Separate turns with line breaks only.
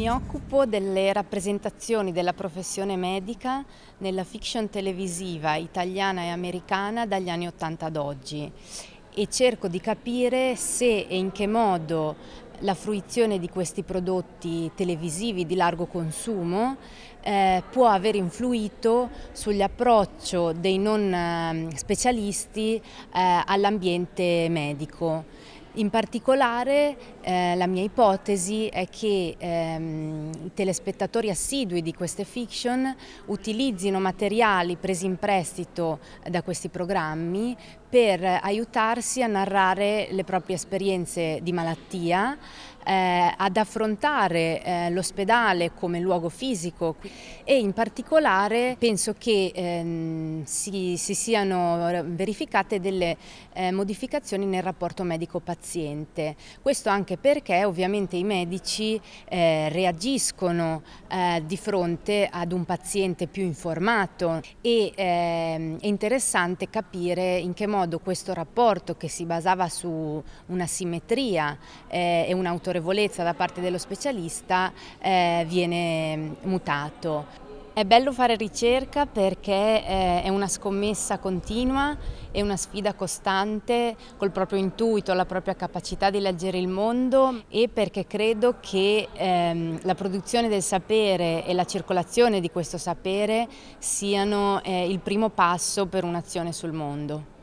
Mi occupo delle rappresentazioni della professione medica nella fiction televisiva italiana e americana dagli anni 80 ad oggi e cerco di capire se e in che modo la fruizione di questi prodotti televisivi di largo consumo eh, può aver influito sull'approccio dei non ehm, specialisti eh, all'ambiente medico. In particolare eh, la mia ipotesi è che ehm, i telespettatori assidui di queste fiction utilizzino materiali presi in prestito da questi programmi per aiutarsi a narrare le proprie esperienze di malattia, eh, ad affrontare eh, l'ospedale come luogo fisico e in particolare penso che ehm, si, si, siano verificate delle eh, modificazioni nel rapporto medico-paziente. Questo anche perché ovviamente i medici eh, reagiscono eh, di fronte ad un paziente più informato e ehm, è interessante capire in che modo modo questo rapporto che si basava su una simmetria eh, e un'autorevolezza da parte dello specialista eh, viene mutato. È bello fare ricerca perché eh, è una scommessa continua, è una sfida costante col proprio intuito, la propria capacità di leggere il mondo e perché credo che ehm, la produzione del sapere e la circolazione di questo sapere siano eh, il primo passo per un'azione sul mondo.